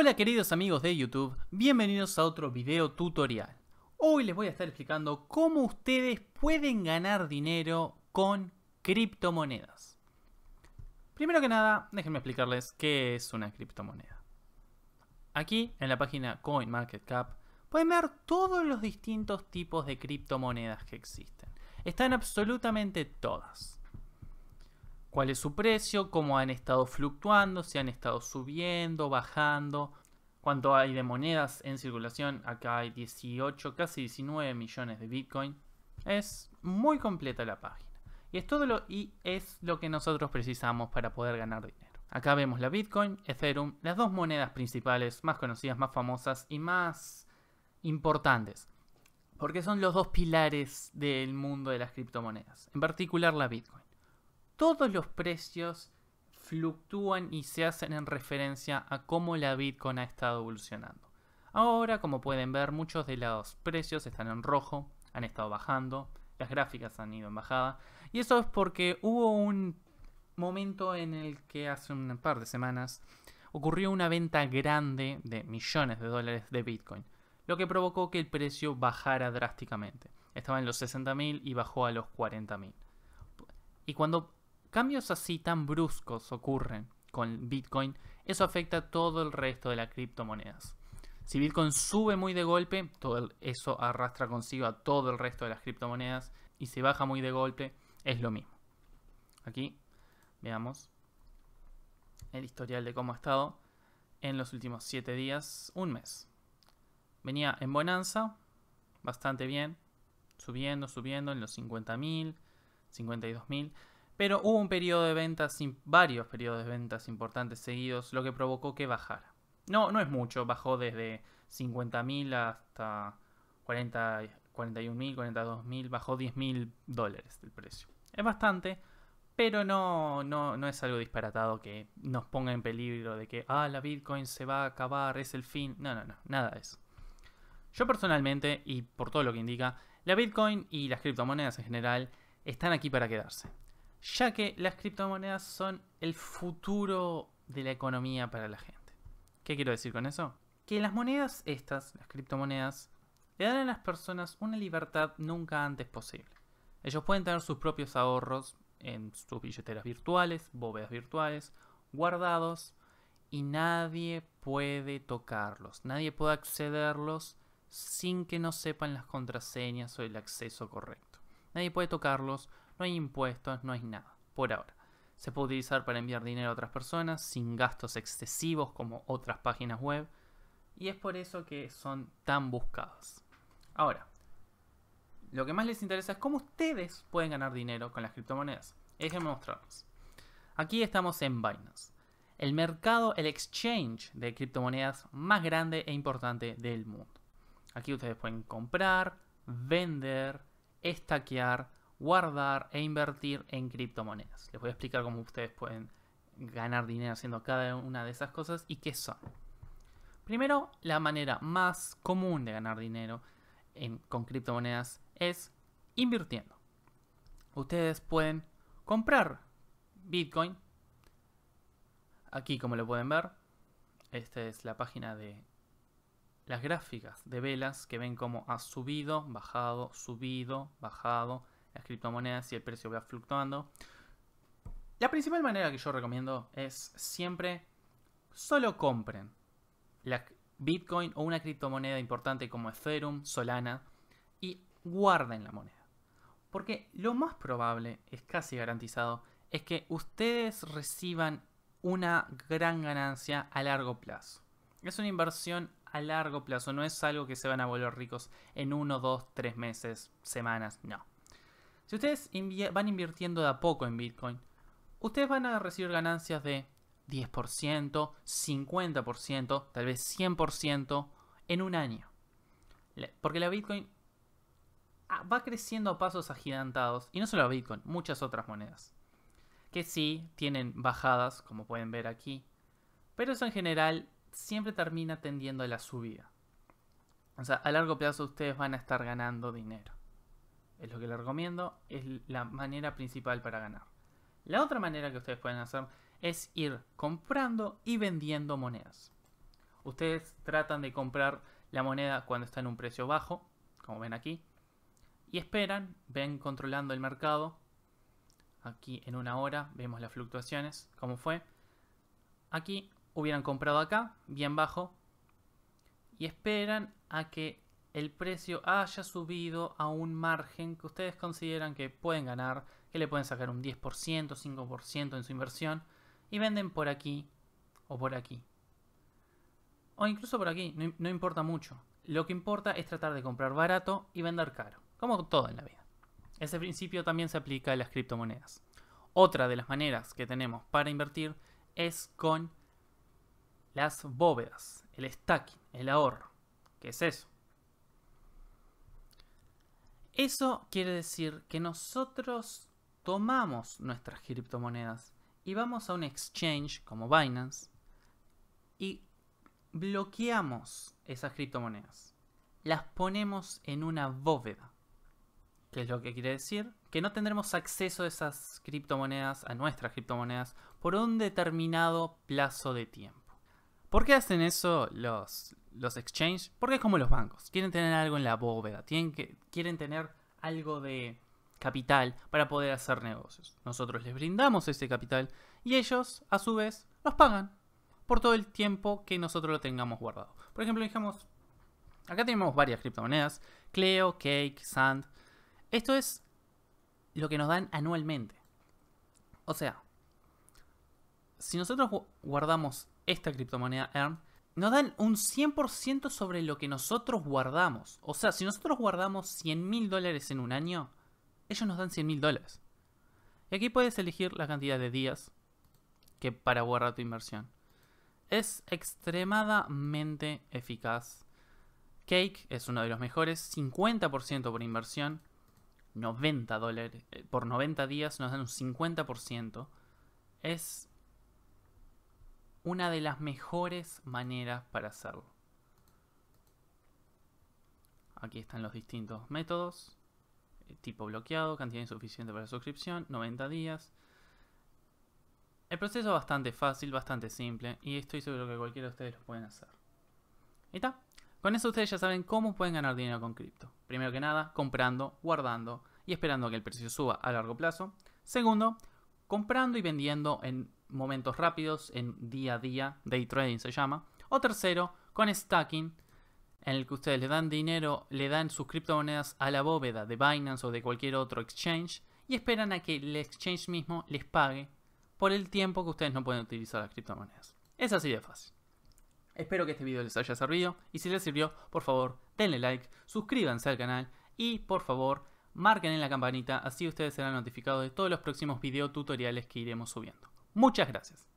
Hola queridos amigos de YouTube, bienvenidos a otro video tutorial. Hoy les voy a estar explicando cómo ustedes pueden ganar dinero con criptomonedas. Primero que nada, déjenme explicarles qué es una criptomoneda. Aquí en la página CoinMarketCap pueden ver todos los distintos tipos de criptomonedas que existen. Están absolutamente todas cuál es su precio, cómo han estado fluctuando, si han estado subiendo, bajando, cuánto hay de monedas en circulación. Acá hay 18, casi 19 millones de Bitcoin. Es muy completa la página. Y es todo lo, y es lo que nosotros precisamos para poder ganar dinero. Acá vemos la Bitcoin, Ethereum, las dos monedas principales más conocidas, más famosas y más importantes. Porque son los dos pilares del mundo de las criptomonedas. En particular la Bitcoin todos los precios fluctúan y se hacen en referencia a cómo la Bitcoin ha estado evolucionando. Ahora, como pueden ver, muchos de los precios están en rojo, han estado bajando, las gráficas han ido en bajada, y eso es porque hubo un momento en el que hace un par de semanas ocurrió una venta grande de millones de dólares de Bitcoin, lo que provocó que el precio bajara drásticamente. Estaba en los 60.000 y bajó a los 40.000. Y cuando cambios así tan bruscos ocurren con Bitcoin, eso afecta a todo el resto de las criptomonedas. Si Bitcoin sube muy de golpe, todo eso arrastra consigo a todo el resto de las criptomonedas y si baja muy de golpe, es lo mismo. Aquí veamos el historial de cómo ha estado en los últimos 7 días, un mes. Venía en bonanza, bastante bien, subiendo, subiendo en los 50.000, 52.000. Pero hubo un periodo de ventas, varios periodos de ventas importantes seguidos, lo que provocó que bajara. No, no es mucho, bajó desde 50.000 hasta 41.000, 42.000, bajó 10.000 dólares el precio. Es bastante, pero no, no, no es algo disparatado que nos ponga en peligro de que, ah, la Bitcoin se va a acabar, es el fin. No, no, no, nada de eso. Yo personalmente, y por todo lo que indica, la Bitcoin y las criptomonedas en general están aquí para quedarse ya que las criptomonedas son el futuro de la economía para la gente. ¿Qué quiero decir con eso? Que las monedas estas, las criptomonedas, le dan a las personas una libertad nunca antes posible. Ellos pueden tener sus propios ahorros en sus billeteras virtuales, bóvedas virtuales, guardados, y nadie puede tocarlos, nadie puede accederlos sin que no sepan las contraseñas o el acceso correcto. Nadie puede tocarlos no hay impuestos, no hay nada, por ahora. Se puede utilizar para enviar dinero a otras personas sin gastos excesivos como otras páginas web. Y es por eso que son tan buscadas. Ahora, lo que más les interesa es cómo ustedes pueden ganar dinero con las criptomonedas. Déjenme mostrarles. Aquí estamos en Binance, el mercado, el exchange de criptomonedas más grande e importante del mundo. Aquí ustedes pueden comprar, vender, estaquear, guardar e invertir en criptomonedas. Les voy a explicar cómo ustedes pueden ganar dinero haciendo cada una de esas cosas y qué son. Primero, la manera más común de ganar dinero con criptomonedas es invirtiendo. Ustedes pueden comprar Bitcoin. Aquí, como lo pueden ver, esta es la página de las gráficas de velas que ven cómo ha subido, bajado, subido, bajado las criptomonedas y el precio va fluctuando. La principal manera que yo recomiendo es siempre solo compren la Bitcoin o una criptomoneda importante como Ethereum, Solana y guarden la moneda. Porque lo más probable, es casi garantizado, es que ustedes reciban una gran ganancia a largo plazo. Es una inversión a largo plazo, no es algo que se van a volver ricos en uno dos tres meses, semanas, no. Si ustedes van invirtiendo de a poco en Bitcoin, ustedes van a recibir ganancias de 10%, 50%, tal vez 100% en un año. Porque la Bitcoin ah, va creciendo a pasos agigantados. Y no solo la Bitcoin, muchas otras monedas. Que sí tienen bajadas, como pueden ver aquí. Pero eso en general siempre termina tendiendo a la subida. O sea, a largo plazo ustedes van a estar ganando dinero es lo que les recomiendo, es la manera principal para ganar. La otra manera que ustedes pueden hacer es ir comprando y vendiendo monedas. Ustedes tratan de comprar la moneda cuando está en un precio bajo, como ven aquí, y esperan, ven controlando el mercado. Aquí en una hora vemos las fluctuaciones, Como fue. Aquí hubieran comprado acá, bien bajo, y esperan a que el precio haya subido a un margen que ustedes consideran que pueden ganar, que le pueden sacar un 10%, 5% en su inversión, y venden por aquí o por aquí. O incluso por aquí, no, importa mucho. Lo que importa es tratar de comprar barato y vender caro, como todo en la vida. Ese principio también se aplica a las criptomonedas. Otra de las maneras que tenemos para invertir es con las bóvedas, el stacking, el ahorro. ¿Qué es eso? Eso quiere decir que nosotros tomamos nuestras criptomonedas y vamos a un exchange como Binance y bloqueamos esas criptomonedas. Las ponemos en una bóveda. ¿Qué es lo que quiere decir? Que no tendremos acceso a esas criptomonedas, a nuestras criptomonedas, por un determinado plazo de tiempo. ¿Por qué hacen eso los, los exchanges? Porque es como los bancos. Quieren tener algo en la bóveda. quieren tener algo de capital para poder hacer negocios. Nosotros les brindamos ese capital y ellos, a su vez, nos pagan por todo el tiempo que nosotros lo tengamos guardado. Por ejemplo, dijimos, acá tenemos varias criptomonedas, Cleo, Cake, Sand. Esto es lo que nos dan anualmente. O sea, si nosotros guardamos esta criptomoneda EARN, nos dan un 100% sobre lo que nosotros guardamos. O sea, si nosotros guardamos 100 mil dólares en un año, ellos nos dan 100 mil dólares. Y aquí puedes elegir la cantidad de días que para guardar tu inversión. Es extremadamente eficaz. Cake es uno de los mejores, 50% por inversión, 90 dólares. Eh, por 90 días nos dan un 50%. Es una de las mejores maneras para hacerlo. Aquí están los distintos métodos. Eh, tipo bloqueado, cantidad insuficiente para suscripción, 90 días. El proceso es bastante fácil, bastante simple y estoy seguro que cualquiera de ustedes lo pueden hacer. Y está. Con eso ustedes ya saben cómo pueden ganar dinero con cripto. Primero que nada, comprando, guardando y esperando que el precio suba a largo plazo. Segundo, comprando y vendiendo en momentos rápidos en día a día, day trading se llama. O tercero, con stacking, en el que ustedes le dan dinero, le dan sus criptomonedas a la bóveda de Binance o de cualquier otro exchange y esperan a que el exchange mismo les pague por el tiempo que ustedes no pueden utilizar las criptomonedas. Es así de fácil. Espero que este video les haya servido y si les sirvió, por favor, denle like, suscríbanse al canal y por favor, marquen en la campanita, así ustedes serán notificados de todos los próximos video tutoriales que iremos subiendo. Muchas gracias.